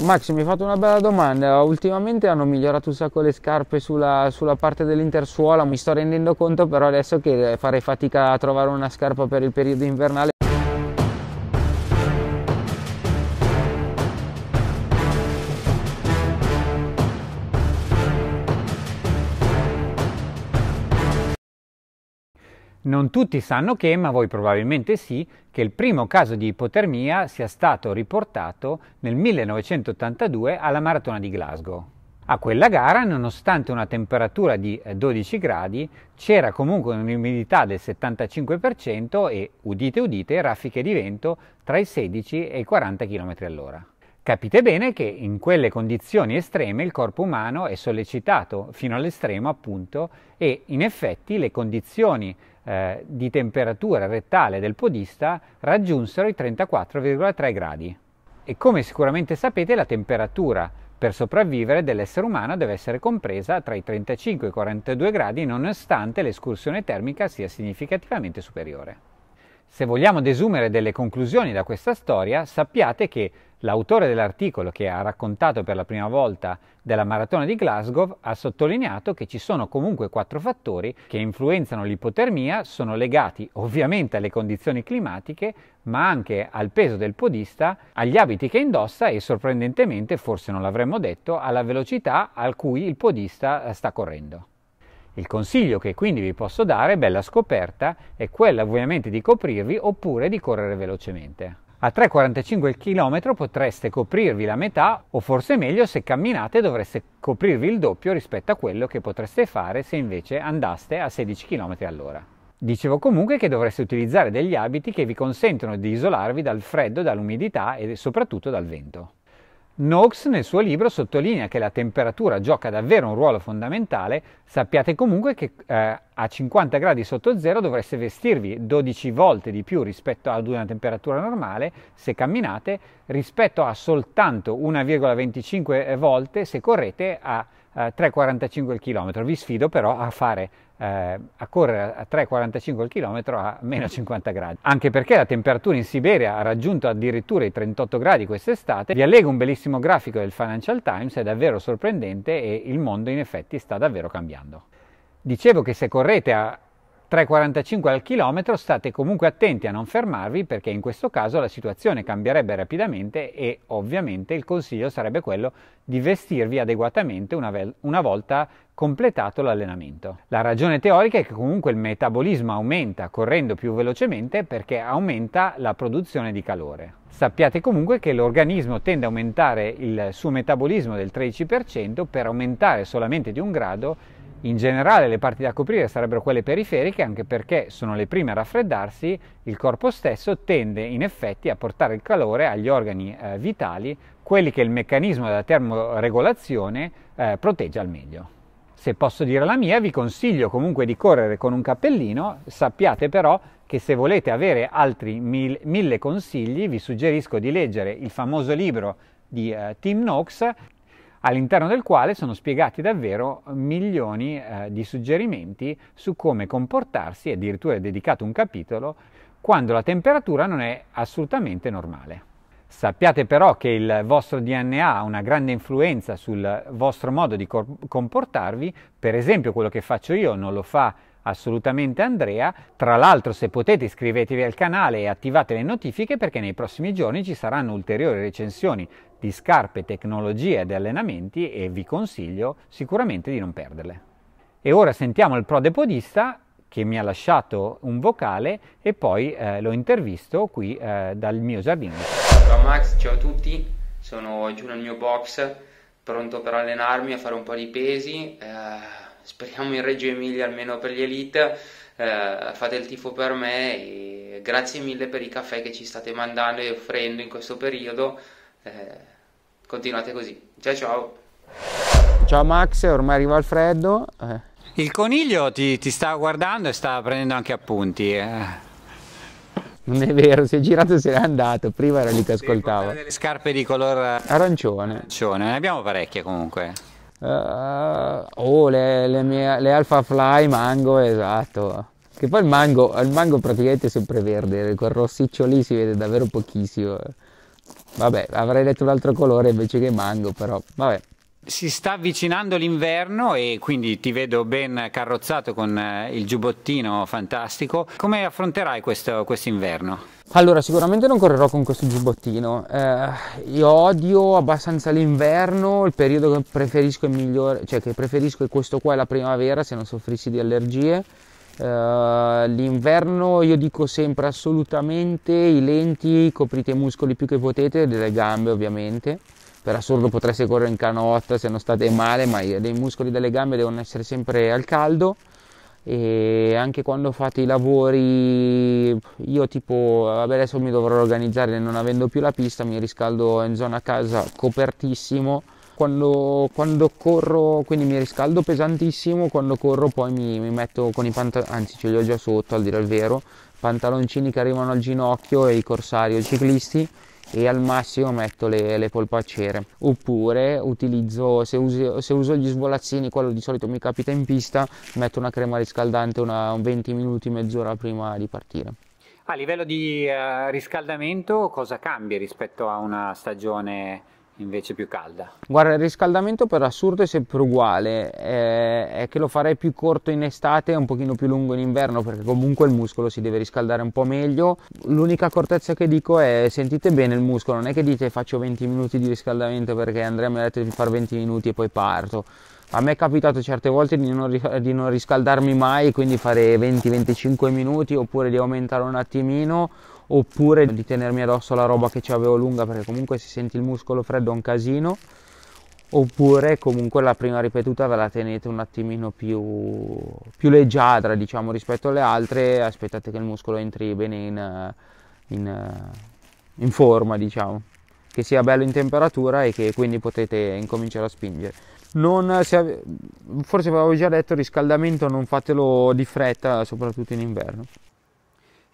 Max mi hai fatto una bella domanda, ultimamente hanno migliorato un sacco le scarpe sulla, sulla parte dell'intersuola, mi sto rendendo conto però adesso che farei fatica a trovare una scarpa per il periodo invernale. Non tutti sanno che, ma voi probabilmente sì, che il primo caso di ipotermia sia stato riportato nel 1982 alla maratona di Glasgow. A quella gara, nonostante una temperatura di 12 eh, gradi, c'era comunque un'umidità del 75% e, udite udite, raffiche di vento tra i 16 e i 40 km all'ora. Capite bene che in quelle condizioni estreme il corpo umano è sollecitato fino all'estremo appunto e in effetti le condizioni eh, di temperatura rettale del podista raggiunsero i 34,3 gradi. E come sicuramente sapete la temperatura per sopravvivere dell'essere umano deve essere compresa tra i 35 e i 42 gradi nonostante l'escursione termica sia significativamente superiore. Se vogliamo desumere delle conclusioni da questa storia, sappiate che L'autore dell'articolo che ha raccontato per la prima volta della maratona di Glasgow ha sottolineato che ci sono comunque quattro fattori che influenzano l'ipotermia, sono legati ovviamente alle condizioni climatiche, ma anche al peso del podista, agli abiti che indossa e sorprendentemente, forse non l'avremmo detto, alla velocità a cui il podista eh, sta correndo. Il consiglio che quindi vi posso dare, bella scoperta, è quella ovviamente di coprirvi oppure di correre velocemente. A 3,45 km potreste coprirvi la metà o forse meglio se camminate dovreste coprirvi il doppio rispetto a quello che potreste fare se invece andaste a 16 km all'ora. Dicevo comunque che dovreste utilizzare degli abiti che vi consentono di isolarvi dal freddo, dall'umidità e soprattutto dal vento. Knox nel suo libro sottolinea che la temperatura gioca davvero un ruolo fondamentale, sappiate comunque che eh, a 50 gradi sotto zero dovreste vestirvi 12 volte di più rispetto ad una temperatura normale se camminate, rispetto a soltanto 1,25 volte se correte a 3,45 eh, il chilometro. Vi sfido però a fare eh, a correre a 3,45 il chilometro a meno 50 mm. gradi. Anche perché la temperatura in Siberia ha raggiunto addirittura i 38 gradi quest'estate. Vi allego un bellissimo grafico del Financial Times, è davvero sorprendente e il mondo in effetti sta davvero cambiando. Dicevo che se correte a 3,45 al chilometro state comunque attenti a non fermarvi perché in questo caso la situazione cambierebbe rapidamente e ovviamente il consiglio sarebbe quello di vestirvi adeguatamente una, ve- una volta completato l'allenamento. La ragione teorica è che comunque il metabolismo aumenta correndo più velocemente perché aumenta la produzione di calore. Sappiate comunque che l'organismo tende a aumentare il suo metabolismo del 13% per aumentare solamente di un grado in generale le parti da coprire sarebbero quelle periferiche anche perché sono le prime a raffreddarsi, il corpo stesso tende in effetti a portare il calore agli organi eh, vitali, quelli che il meccanismo della termoregolazione eh, protegge al meglio. Se posso dire la mia, vi consiglio comunque di correre con un cappellino, sappiate però che se volete avere altri mil- mille consigli vi suggerisco di leggere il famoso libro di eh, Tim Knox all'interno del quale sono spiegati davvero milioni eh, di suggerimenti su come comportarsi, addirittura è dedicato un capitolo, quando la temperatura non è assolutamente normale. Sappiate però che il vostro DNA ha una grande influenza sul vostro modo di comportarvi, per esempio quello che faccio io non lo fa assolutamente Andrea, tra l'altro se potete iscrivetevi al canale e attivate le notifiche perché nei prossimi giorni ci saranno ulteriori recensioni di scarpe, tecnologie ed allenamenti e vi consiglio sicuramente di non perderle. E ora sentiamo il pro depodista che mi ha lasciato un vocale e poi eh, l'ho intervisto qui eh, dal mio giardino. Ciao Max, ciao a tutti, sono giù nel mio box pronto per allenarmi a fare un po' di pesi. Eh, speriamo in Reggio Emilia almeno per gli elite. Eh, fate il tifo per me e grazie mille per i caffè che ci state mandando e offrendo in questo periodo. Eh, Continuate così. Ciao ciao. Ciao Max, ormai arriva il freddo. Eh. Il coniglio ti, ti sta guardando e sta prendendo anche appunti. Eh. Non è vero, si è girato e se n'è andato. Prima era lì che ascoltava. Delle scarpe di color eh, arancione. arancione. Ne abbiamo parecchie comunque. Uh, oh, le, le, mie, le Alpha Fly mango, esatto. Che poi il mango, il mango praticamente è sempre verde, quel rossiccio lì si vede davvero pochissimo. Vabbè, avrei letto un altro colore invece che mango, però vabbè. Si sta avvicinando l'inverno e quindi ti vedo ben carrozzato con eh, il giubbottino fantastico. Come affronterai questo inverno? Allora, sicuramente non correrò con questo giubbottino. Eh, io odio abbastanza l'inverno, il periodo che preferisco è migliore, cioè che preferisco è questo qua e la primavera se non soffrissi di allergie. Uh, l'inverno io dico sempre assolutamente i lenti, coprite i muscoli più che potete, delle gambe ovviamente. Per assurdo potreste correre in canotta se non state male, ma i muscoli delle gambe devono essere sempre al caldo. E anche quando fate i lavori, io tipo, vabbè adesso mi dovrò organizzare non avendo più la pista, mi riscaldo in zona casa copertissimo quando, quando, corro, quindi mi riscaldo pesantissimo, quando corro poi mi, mi metto con i pantaloncini, anzi ce li ho già sotto al dire il vero, pantaloncini che arrivano al ginocchio e i corsari o i ciclisti e al massimo metto le, le polpaccere oppure utilizzo se, usi, se, uso gli svolazzini quello di solito mi capita in pista metto una crema riscaldante una, 20 minuti mezz'ora prima di partire a livello di uh, riscaldamento cosa cambia rispetto a una stagione invece più calda? Guarda, il riscaldamento per assurdo è sempre uguale, eh, è che lo farei più corto in estate e un pochino più lungo in inverno perché comunque il muscolo si deve riscaldare un po' meglio. L'unica accortezza che dico è sentite bene il muscolo, non è che dite faccio 20 minuti di riscaldamento perché Andrea mi ha detto di fare 20 minuti e poi parto. A me è capitato certe volte di non, di non riscaldarmi mai, quindi fare 20-25 minuti oppure di aumentare un attimino oppure di tenermi addosso la roba che ci avevo lunga perché comunque si sente il muscolo freddo è un casino oppure comunque la prima ripetuta ve la tenete un attimino più, più leggiadra diciamo rispetto alle altre aspettate che il muscolo entri bene in, in, in forma diciamo che sia bello in temperatura e che quindi potete incominciare a spingere non, se, forse vi avevo già detto riscaldamento non fatelo di fretta soprattutto in inverno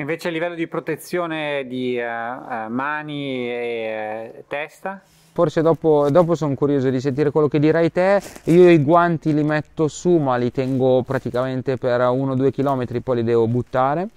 Invece a livello di protezione di uh, uh, mani e uh, testa? Forse dopo, dopo sono curioso di sentire quello che dirai te. Io i guanti li metto su, ma li tengo praticamente per 1-2 km, poi li devo buttare.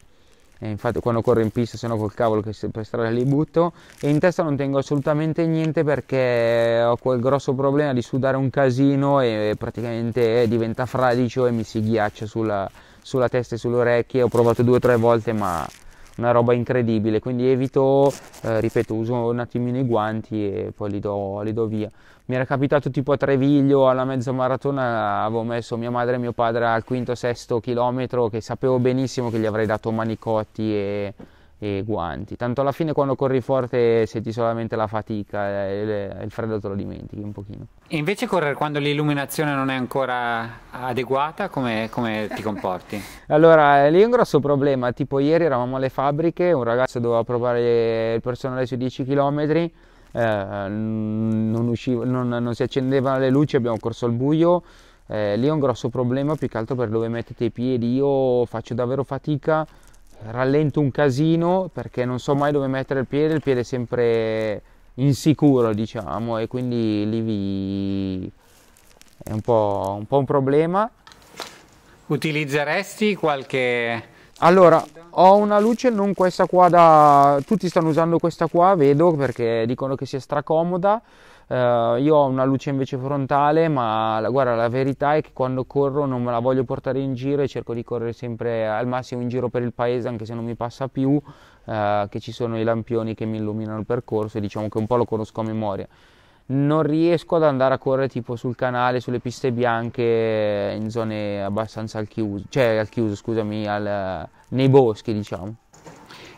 E infatti quando corro in pista, se no col cavolo che per strada li butto. E in testa non tengo assolutamente niente perché ho quel grosso problema di sudare un casino e praticamente diventa fradicio e mi si ghiaccia sulla, sulla testa e sulle orecchie, ho provato due o tre volte ma una roba incredibile, quindi evito, eh, ripeto, uso un attimino i guanti e poi li do, li do, via. Mi era capitato tipo a Treviglio, alla mezza maratona, avevo messo mia madre e mio padre al quinto, o sesto chilometro, che sapevo benissimo che gli avrei dato manicotti e, e guanti. Tanto alla fine quando corri forte senti solamente la fatica e eh, il freddo te lo dimentichi un pochino. E invece correre quando l'illuminazione non è ancora adeguata, come, come ti comporti? allora, lì è un grosso problema, tipo ieri eravamo alle fabbriche, un ragazzo doveva provare il personale sui 10 km, eh, non, usciva, non, non, si accendevano le luci, abbiamo corso al buio. Eh, lì è un grosso problema più che altro per dove mettete i piedi. Io faccio davvero fatica, rallento un casino perché non so mai dove mettere il piede, il piede è sempre insicuro, diciamo, e quindi lì vi è un po', un po' un problema. Utilizzeresti qualche... Allora, ho una luce, non questa qua da... Tutti stanno usando questa qua, vedo, perché dicono che sia stracomoda. Uh, io ho una luce invece frontale, ma la, guarda, la verità è che quando corro non me la voglio portare in giro e cerco di correre sempre al massimo in giro per il paese, anche se non mi passa più, uh, che ci sono i lampioni che mi illuminano il percorso e diciamo che un po' lo conosco a memoria non riesco ad andare a correre tipo sul canale, sulle piste bianche in zone abbastanza al chiuso, cioè al chiuso, scusami, al, nei boschi, diciamo.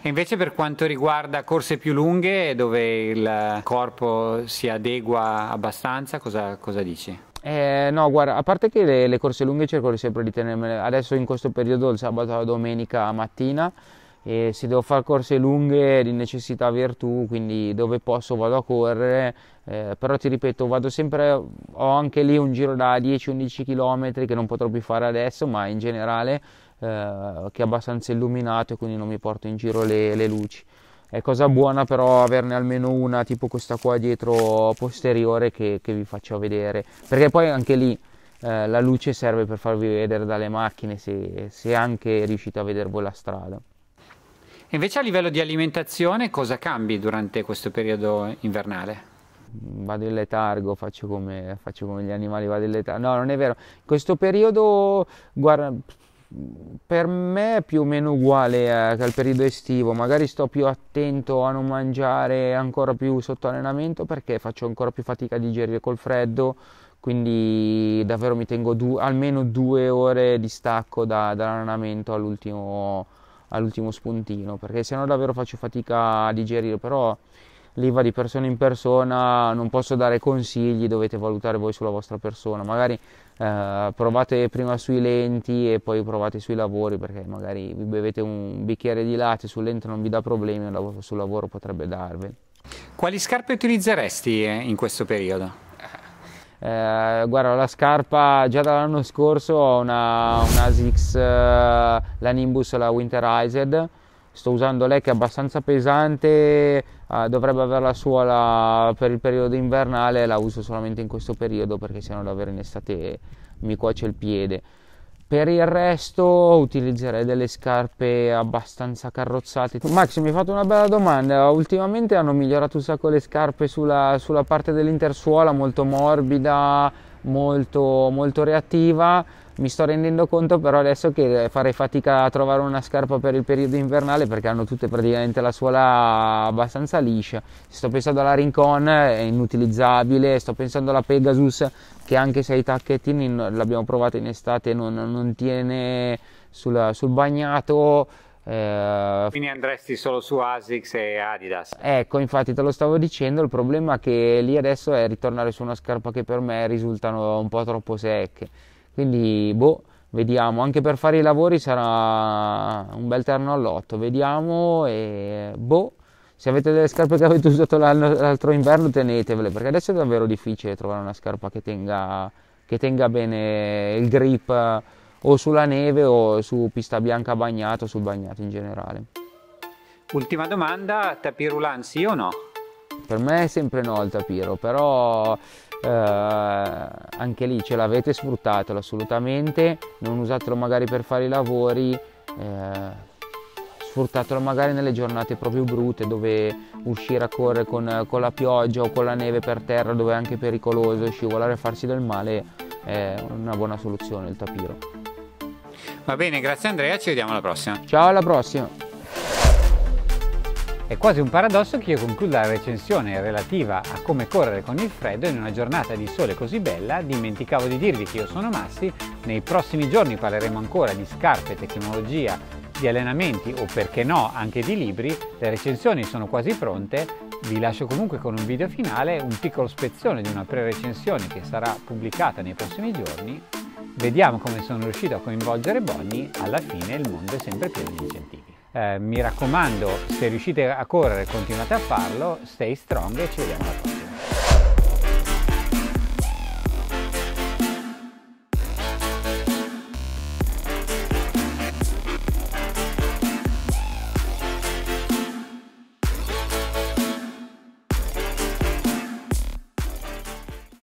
E invece per quanto riguarda corse più lunghe, dove il corpo si adegua abbastanza, cosa, cosa dici? Eh, no, guarda, a parte che le, le corse lunghe cerco sempre di tenermele, adesso in questo periodo il sabato e la domenica mattina, e se devo fare corse lunghe di necessità virtù, quindi dove posso vado a correre, eh, però ti ripeto, vado sempre, ho anche lì un giro da 10-11 km che non potrò più fare adesso, ma in generale eh, che è abbastanza illuminato e quindi non mi porto in giro le, le luci. È cosa buona però averne almeno una, tipo questa qua dietro posteriore che, che vi faccio vedere, perché poi anche lì eh, la luce serve per farvi vedere dalle macchine se, se anche riuscite a vedervi la strada. Invece a livello di alimentazione cosa cambi durante questo periodo invernale? vado in letargo, faccio come, faccio come, gli animali, vado in letargo. No, non è vero. questo periodo, guarda, per me è più o meno uguale eh, al periodo estivo. Magari sto più attento a non mangiare ancora più sotto allenamento perché faccio ancora più fatica a digerire col freddo. Quindi davvero mi tengo du almeno due ore di stacco da, dall'allenamento all'ultimo all'ultimo spuntino, perché se no davvero faccio fatica a digerire, però lì va di persona in persona, non posso dare consigli, dovete valutare voi sulla vostra persona, magari eh, provate prima sui lenti e poi provate sui lavori, perché magari vi bevete un bicchiere di latte sul lento non vi dà problemi, sul lavoro potrebbe darvi. Quali scarpe utilizzeresti eh, in questo periodo? Eh, guarda, la scarpa già dall'anno scorso ho una, una ZX, eh, la Nimbus, la Winterized. Sto usando lei che è abbastanza pesante, eh, dovrebbe avere la suola per il periodo invernale, la uso solamente in questo periodo perché sennò davvero in estate mi cuoce il piede. Per il resto utilizzerei delle scarpe abbastanza carrozzate. Max mi hai fatto una bella domanda, ultimamente hanno migliorato un sacco le scarpe sulla, sulla parte dell'intersuola, molto morbida, molto, molto reattiva mi sto rendendo conto però adesso che eh, farei fatica a trovare una scarpa per il periodo invernale perché hanno tutte praticamente la suola abbastanza liscia. Sto pensando alla Rincon, è inutilizzabile, sto pensando alla Pegasus che anche se ha i tacchettini l'abbiamo provata in estate non, non tiene sul, sul bagnato. Eh, Quindi andresti solo su ASICS e Adidas. Ecco, infatti te lo stavo dicendo, il problema è che lì adesso è ritornare su una scarpa che per me risultano un po' troppo secche. Quindi, boh, vediamo. Anche per fare i lavori sarà un bel terno all'otto. Vediamo e boh. Se avete delle scarpe che avete usato l'altro inverno, tenetevele perché adesso è davvero difficile trovare una scarpa che tenga, che tenga bene il grip o sulla neve o su pista bianca bagnato, sul bagnato in generale. Ultima domanda, tapis roulant sì o no? Per me è sempre no il tapiro, però eh, anche lì ce l'avete sfruttatelo assolutamente, non usatelo magari per fare i lavori, eh, sfruttatelo magari nelle giornate proprio brutte dove uscire a correre con, con, la pioggia o con la neve per terra dove è anche pericoloso, scivolare e farsi del male è una buona soluzione il tapiro. Va bene, grazie Andrea, ci vediamo alla prossima. Ciao, alla prossima. È quasi un paradosso che io concluda la recensione relativa a come correre con il freddo in una giornata di sole così bella, dimenticavo di dirvi che io sono Massi, nei prossimi giorni parleremo ancora di scarpe, tecnologia, di allenamenti o perché no anche di libri, le recensioni sono quasi pronte, vi lascio comunque con un video finale, un piccolo spezzone di una pre-recensione che sarà pubblicata nei prossimi giorni, vediamo come sono riuscito a coinvolgere Bonnie, alla fine il mondo è sempre pieno di incentivi. Eh, mi raccomando, se riuscite a correre continuate a farlo, stay strong e ci vediamo alla prossima.